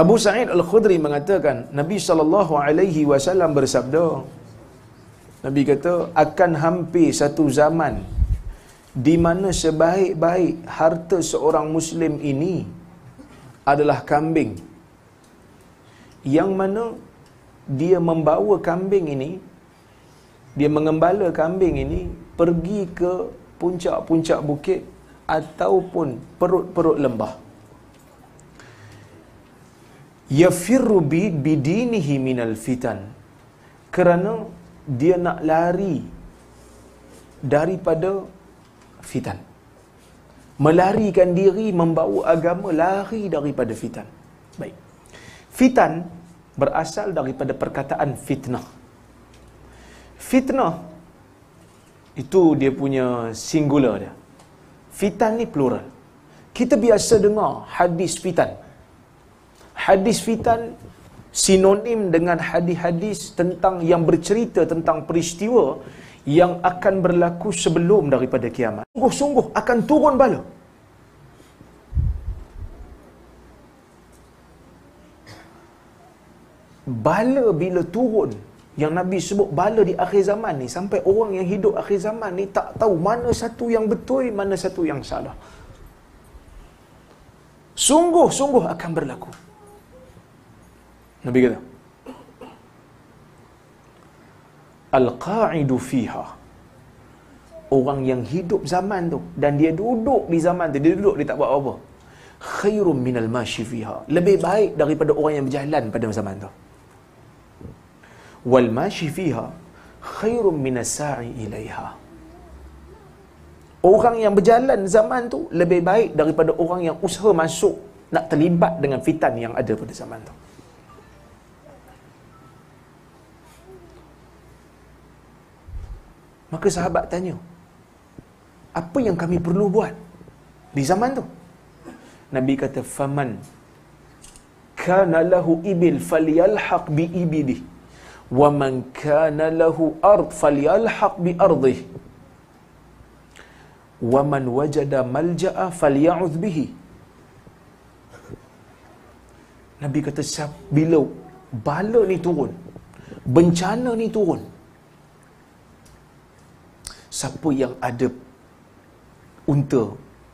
Abu Sa'id Al-Khudri mengatakan Nabi sallallahu alaihi wasallam bersabda Nabi kata akan hampir satu zaman di mana sebaik-baik harta seorang muslim ini adalah kambing yang mana dia membawa kambing ini dia mengembala kambing ini pergi ke puncak-puncak bukit ataupun perut-perut lembah yafirru bi bidinihi minal fitan kerana dia nak lari daripada fitan melarikan diri membawa agama lari daripada fitan baik fitan berasal daripada perkataan fitnah fitnah itu dia punya singular dia fitan ni plural kita biasa dengar hadis fitan hadis vital sinonim dengan hadis-hadis tentang yang bercerita tentang peristiwa yang akan berlaku sebelum daripada kiamat. Sungguh-sungguh akan turun bala. Bala bila turun, yang Nabi sebut bala di akhir zaman ni, sampai orang yang hidup akhir zaman ni tak tahu mana satu yang betul, mana satu yang salah. Sungguh-sungguh akan berlaku. Nabi kata Al-Qa'idu fiha Orang yang hidup zaman tu Dan dia duduk di zaman tu Dia duduk dia tak buat apa-apa Khairun minal mashi fiha Lebih baik daripada orang yang berjalan pada zaman tu Wal mashi fiha Khairun minal sa'i ilaiha Orang yang berjalan zaman tu Lebih baik daripada orang yang usaha masuk Nak terlibat dengan fitan yang ada pada zaman tu Maka sahabat tanya, apa yang kami perlu buat di zaman tu? Nabi kata, faman kana lahu ibil falyalhaq bi ibili wa man kana lahu ard falyalhaq bi ardi wa man wajada malja'a faly'uz bihi Nabi kata siap bila bala ni turun bencana ni turun siapa yang ada unta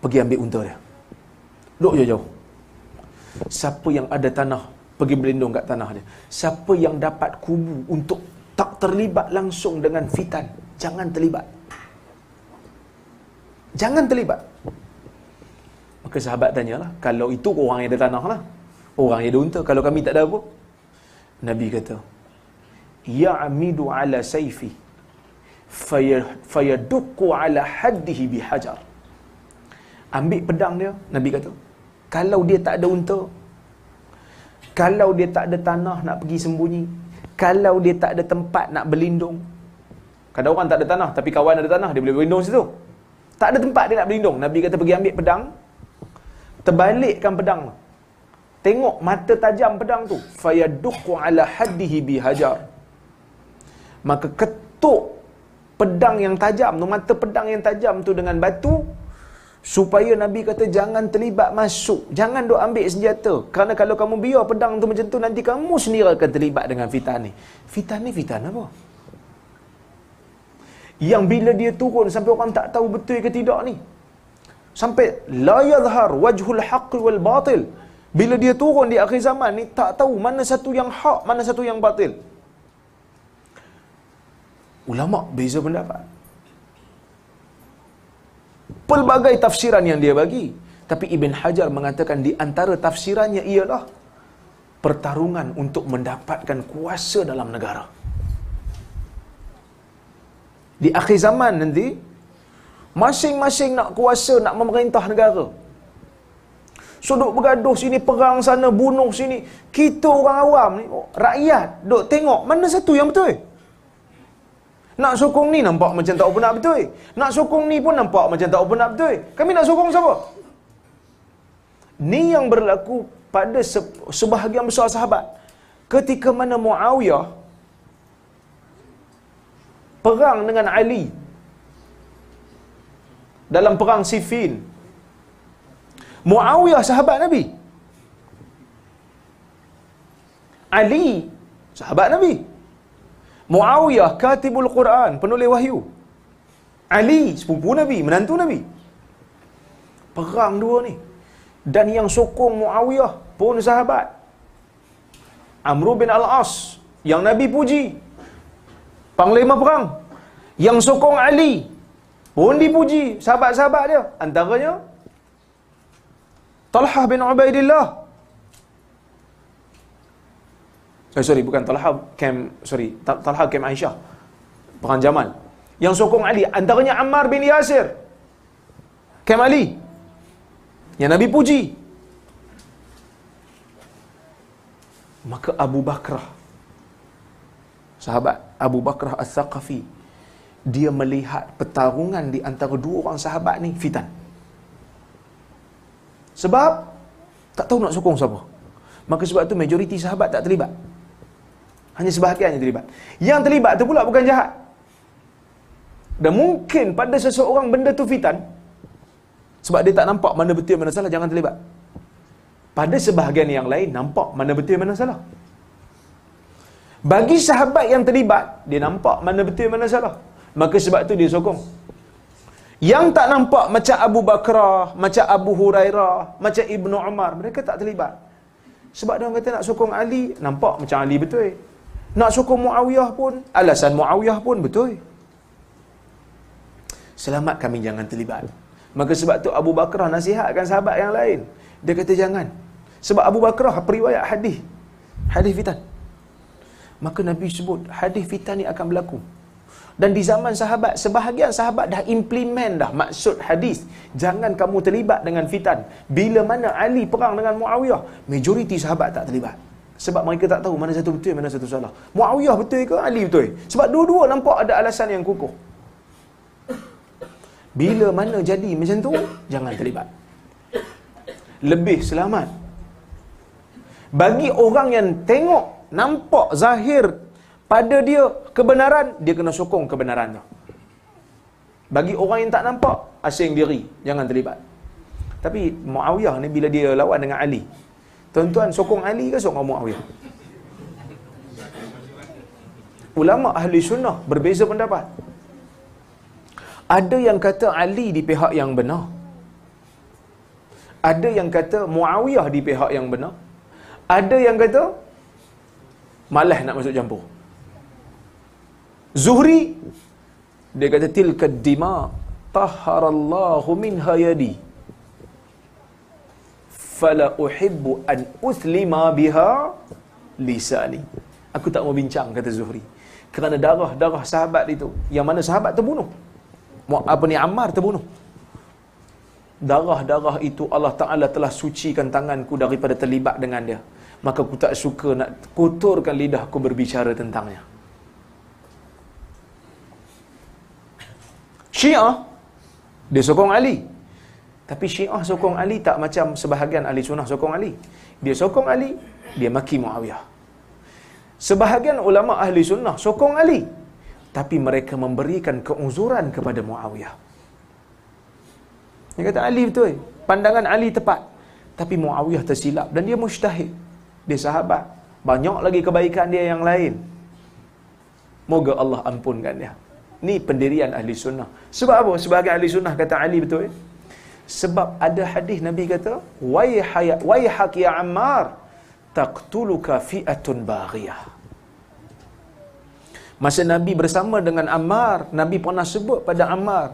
pergi ambil unta dia duduk jauh-jauh siapa yang ada tanah pergi berlindung kat tanah dia siapa yang dapat kubu untuk tak terlibat langsung dengan fitan jangan terlibat jangan terlibat maka sahabat tanyalah kalau itu orang yang ada tanah lah orang yang ada unta kalau kami tak ada apa Nabi kata ya'midu ala saifihi fayadukku ala haddihi bihajar ambil pedang dia nabi kata kalau dia tak ada unta kalau dia tak ada tanah nak pergi sembunyi kalau dia tak ada tempat nak berlindung kadang orang tak ada tanah tapi kawan ada tanah dia boleh berlindung situ tak ada tempat dia nak berlindung nabi kata pergi ambil pedang terbalikkan pedang tengok mata tajam pedang tu fayadukku ala haddihi bihajar maka ketuk pedang yang tajam tu mata pedang yang tajam tu dengan batu supaya Nabi kata jangan terlibat masuk jangan duk ambil senjata kerana kalau kamu biar pedang tu macam tu nanti kamu sendiri akan terlibat dengan fitnah ni fitnah ni fitnah apa? yang bila dia turun sampai orang tak tahu betul ke tidak ni sampai la yadhar wajhul haqq wal batil bila dia turun di akhir zaman ni tak tahu mana satu yang hak mana satu yang batil Ulama beza pendapat. Pelbagai tafsiran yang dia bagi. Tapi Ibn Hajar mengatakan di antara tafsirannya ialah pertarungan untuk mendapatkan kuasa dalam negara. Di akhir zaman nanti, masing-masing nak kuasa, nak memerintah negara. Sudut bergaduh sini, perang sana, bunuh sini. Kita orang awam ni, oh, rakyat, duk tengok mana satu yang betul. Eh? Nak sokong ni nampak macam tak open betul. Nak sokong ni pun nampak macam tak open betul. Kami nak sokong siapa? Ni yang berlaku pada se- sebahagian besar sahabat. Ketika mana Muawiyah perang dengan Ali dalam perang Siffin. Muawiyah sahabat Nabi. Ali sahabat Nabi. Muawiyah katibul Quran, penulis wahyu. Ali sepupu Nabi, menantu Nabi. Perang dua ni. Dan yang sokong Muawiyah pun sahabat. Amr bin Al-As yang Nabi puji. Panglima perang. Yang sokong Ali pun dipuji sahabat-sahabat dia. Antaranya Talhah bin Ubaidillah Eh, sorry, bukan Talha Kem, sorry, Talha Kem Aisyah. Perang Jamal. Yang sokong Ali, antaranya Ammar bin Yasir. Kem Ali. Yang Nabi puji. Maka Abu Bakrah. Sahabat Abu Bakrah As-Saqafi. Dia melihat pertarungan di antara dua orang sahabat ni, fitan. Sebab, tak tahu nak sokong siapa. Maka sebab tu majoriti sahabat tak terlibat. Hanya sebahagian yang terlibat. Yang terlibat tu pula bukan jahat. Dan mungkin pada seseorang benda tu fitan, sebab dia tak nampak mana betul mana salah, jangan terlibat. Pada sebahagian yang lain, nampak mana betul mana salah. Bagi sahabat yang terlibat, dia nampak mana betul mana salah. Maka sebab tu dia sokong. Yang tak nampak macam Abu Bakrah, macam Abu Hurairah, macam Ibnu Umar, mereka tak terlibat. Sebab dia orang kata nak sokong Ali, nampak macam Ali betul. Nak sokong Muawiyah pun, alasan Muawiyah pun betul. Selamat kami jangan terlibat. Maka sebab tu Abu Bakrah nasihatkan sahabat yang lain. Dia kata jangan. Sebab Abu Bakrah periwayat hadis. Hadis fitan. Maka Nabi sebut hadis fitan ni akan berlaku. Dan di zaman sahabat, sebahagian sahabat dah implement dah maksud hadis. Jangan kamu terlibat dengan fitan. Bila mana Ali perang dengan Muawiyah, majoriti sahabat tak terlibat sebab mereka tak tahu mana satu betul mana satu salah. Muawiyah betul ke Ali betul? Sebab dua-dua nampak ada alasan yang kukuh. Bila mana jadi macam tu, jangan terlibat. Lebih selamat. Bagi orang yang tengok, nampak zahir pada dia kebenaran, dia kena sokong kebenarannya. Bagi orang yang tak nampak, asing diri. Jangan terlibat. Tapi Muawiyah ni bila dia lawan dengan Ali, Tuan-tuan sokong Ali ke sokong Muawiyah? Ulama ahli sunnah berbeza pendapat. Ada yang kata Ali di pihak yang benar. Ada yang kata Muawiyah di pihak yang benar. Ada yang kata malas nak masuk campur. Zuhri dia kata tilka dima tahara minha yadi fala uhibbu an uslima biha lisani. Aku tak mau bincang kata Zuhri. Kerana darah-darah sahabat itu yang mana sahabat terbunuh. Apa ni Ammar terbunuh. Darah-darah itu Allah Taala telah sucikan tanganku daripada terlibat dengan dia. Maka aku tak suka nak kotorkan lidahku berbicara tentangnya. Syiah dia sokong Ali. Tapi Syiah sokong Ali tak macam sebahagian Ahli Sunnah sokong Ali. Dia sokong Ali, dia maki Muawiyah. Sebahagian ulama Ahli Sunnah sokong Ali. Tapi mereka memberikan keuzuran kepada Muawiyah. Dia kata Ali betul. Eh? Pandangan Ali tepat. Tapi Muawiyah tersilap dan dia mustahil. Dia sahabat. Banyak lagi kebaikan dia yang lain. Moga Allah ampunkan dia. Ini pendirian Ahli Sunnah. Sebab apa? Sebagai Ahli Sunnah kata Ali betul. Eh? Sebab ada hadis Nabi kata, "Wai hayya ya Ammar, taqtuluka fi'atun baghiyah." Masa Nabi bersama dengan Ammar, Nabi pernah sebut pada Ammar,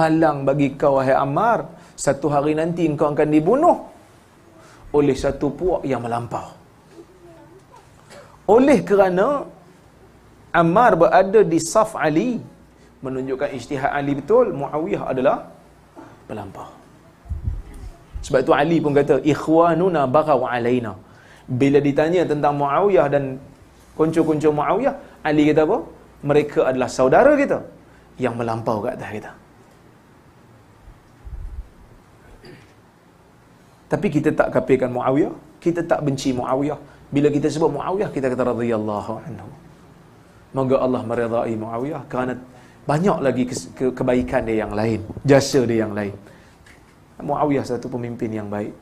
"Malang bagi kau wahai Ammar, satu hari nanti engkau akan dibunuh oleh satu puak yang melampau." Oleh kerana Ammar berada di saf Ali menunjukkan ijtihad Ali betul, Muawiyah adalah pelampau. Sebab itu Ali pun kata ikhwanuna baghaw alaina. Bila ditanya tentang Muawiyah dan kunci-kunci Muawiyah, Ali kata apa? Mereka adalah saudara kita yang melampau kat atas kita. Tapi kita tak kapirkan Muawiyah, kita tak benci Muawiyah. Bila kita sebut Muawiyah, kita kata radhiyallahu anhu. Moga Allah meridai Muawiyah kerana banyak lagi ke- ke- kebaikan dia yang lain, jasa dia yang lain. Muawiyah satu pemimpin yang baik.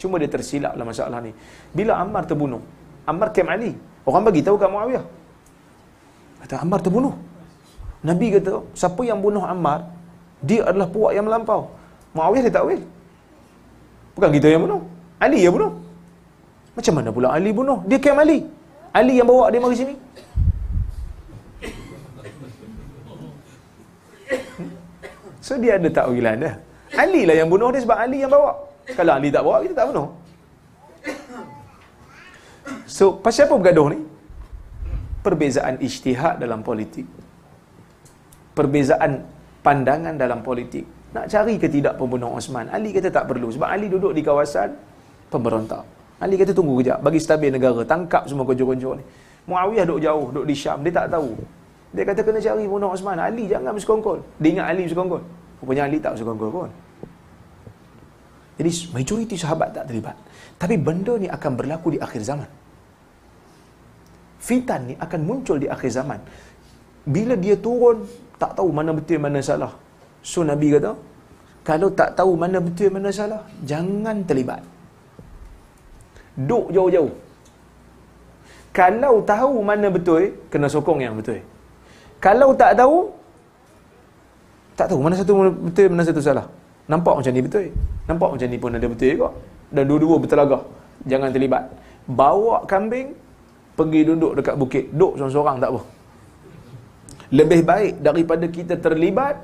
Cuma dia tersilap dalam masalah ni. Bila Ammar terbunuh, Ammar Kem Ali, orang bagi tahu kat Muawiyah. Kata Ammar terbunuh. Nabi kata, siapa yang bunuh Ammar, dia adalah puak yang melampau. Muawiyah dia takwil. Bukan kita yang bunuh. Ali yang bunuh. Macam mana pula Ali bunuh? Dia Kem Ali. Ali yang bawa dia mari sini. So dia ada tak ugilan dia. Ali lah yang bunuh dia sebab Ali yang bawa. Kalau Ali tak bawa, kita tak bunuh. So, pasal apa bergaduh ni? Perbezaan ijtihad dalam politik. Perbezaan pandangan dalam politik. Nak cari ke tidak pembunuh Osman? Ali kata tak perlu. Sebab Ali duduk di kawasan pemberontak. Ali kata tunggu kejap. Bagi stabil negara. Tangkap semua konjur-konjur ni. Muawiyah duduk jauh, duduk di Syam. Dia tak tahu. Dia kata kena cari Munah Osman. Ali jangan bersekongkol. Dia ingat Ali bersekongkol. Rupanya Ali tak bersekongkol pun. Jadi majoriti sahabat tak terlibat. Tapi benda ni akan berlaku di akhir zaman. Fitan ni akan muncul di akhir zaman. Bila dia turun, tak tahu mana betul mana salah. So Nabi kata, kalau tak tahu mana betul mana salah, jangan terlibat. Duk jauh-jauh. Kalau tahu mana betul, kena sokong yang betul. Kalau tak tahu, tak tahu mana satu betul, mana satu salah. Nampak macam ni betul. Nampak macam ni pun ada betul kok. Dan dua-dua bertelagah. Jangan terlibat. Bawa kambing, pergi duduk dekat bukit. Duduk seorang-seorang tak apa. Lebih baik daripada kita terlibat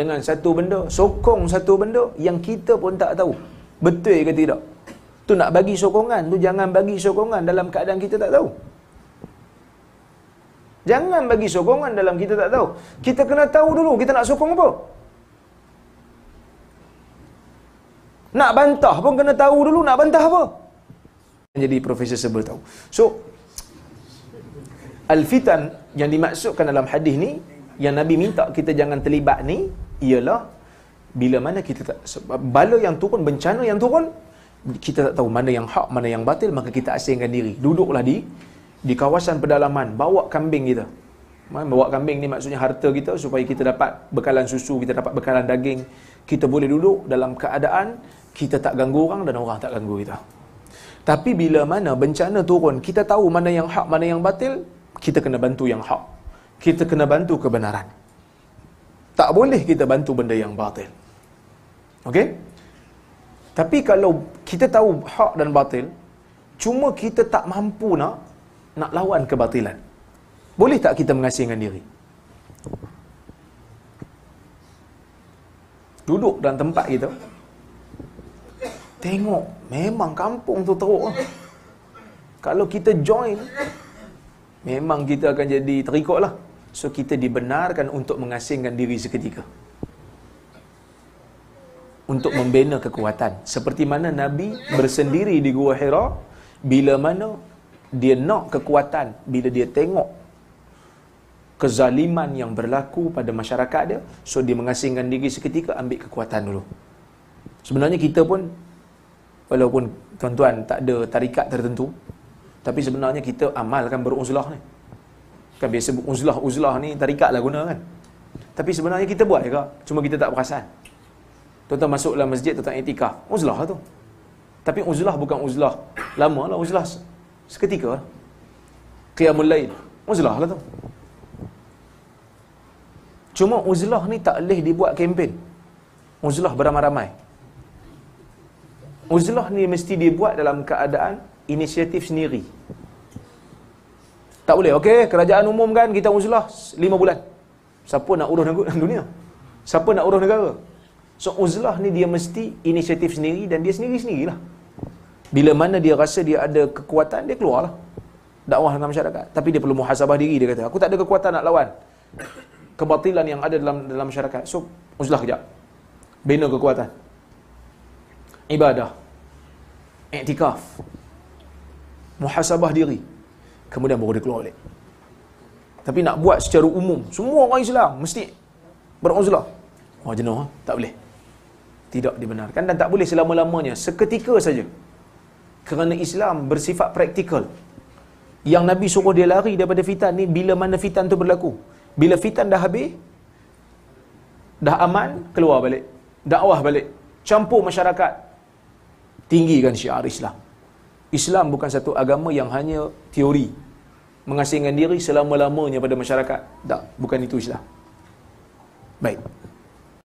dengan satu benda, sokong satu benda yang kita pun tak tahu. Betul ke tidak? Tu nak bagi sokongan, tu jangan bagi sokongan dalam keadaan kita tak tahu. Jangan bagi sokongan dalam kita tak tahu. Kita kena tahu dulu kita nak sokong apa. Nak bantah pun kena tahu dulu nak bantah apa. Jadi profesor sebel tahu. So, al-fitan yang dimaksudkan dalam hadis ni, yang Nabi minta kita jangan terlibat ni, ialah bila mana kita tak, bala yang turun, bencana yang turun, kita tak tahu mana yang hak, mana yang batil, maka kita asingkan diri. Duduklah di di kawasan pedalaman bawa kambing kita bawa kambing ni maksudnya harta kita supaya kita dapat bekalan susu kita dapat bekalan daging kita boleh duduk dalam keadaan kita tak ganggu orang dan orang tak ganggu kita tapi bila mana bencana turun kita tahu mana yang hak mana yang batil kita kena bantu yang hak kita kena bantu kebenaran tak boleh kita bantu benda yang batil Okey? Tapi kalau kita tahu hak dan batil, cuma kita tak mampu nak nak lawan kebatilan. Boleh tak kita mengasingkan diri? Duduk dalam tempat kita. Tengok, memang kampung tu teruk. Kalau kita join, memang kita akan jadi terikut lah. So, kita dibenarkan untuk mengasingkan diri seketika. Untuk membina kekuatan. Seperti mana Nabi bersendiri di Gua Hira, bila mana dia nak kekuatan bila dia tengok kezaliman yang berlaku pada masyarakat dia so dia mengasingkan diri seketika ambil kekuatan dulu sebenarnya kita pun walaupun tuan-tuan tak ada tarikat tertentu tapi sebenarnya kita amalkan beruzlah ni kan biasa uzlah-uzlah ni tarikat lah guna kan tapi sebenarnya kita buat juga cuma kita tak perasan tuan-tuan masuk masjid tuan etika, etikah uzlah tu tapi uzlah bukan uzlah lama lah uzlah seketika qiyamul lain uzlah lah tu cuma uzlah ni tak boleh dibuat kempen uzlah beramai-ramai uzlah ni mesti dibuat dalam keadaan inisiatif sendiri tak boleh okey kerajaan umum kan kita uzlah lima bulan siapa nak urus negara dunia siapa nak urus negara so uzlah ni dia mesti inisiatif sendiri dan dia sendiri-sendirilah bila mana dia rasa dia ada kekuatan, dia keluarlah. Dakwah dalam masyarakat. Tapi dia perlu muhasabah diri, dia kata. Aku tak ada kekuatan nak lawan. Kebatilan yang ada dalam dalam masyarakat. So, uzlah kejap. Bina kekuatan. Ibadah. Iktikaf. Muhasabah diri. Kemudian baru dia keluar balik. Tapi nak buat secara umum. Semua orang Islam mesti beruzlah. Oh, jenuh. Ha? Tak boleh. Tidak dibenarkan dan tak boleh selama-lamanya. Seketika saja kerana Islam bersifat praktikal yang Nabi suruh dia lari daripada fitan ni bila mana fitan tu berlaku bila fitan dah habis dah aman keluar balik dakwah balik campur masyarakat tinggikan syiar Islam Islam bukan satu agama yang hanya teori mengasingkan diri selama-lamanya pada masyarakat tak bukan itu Islam baik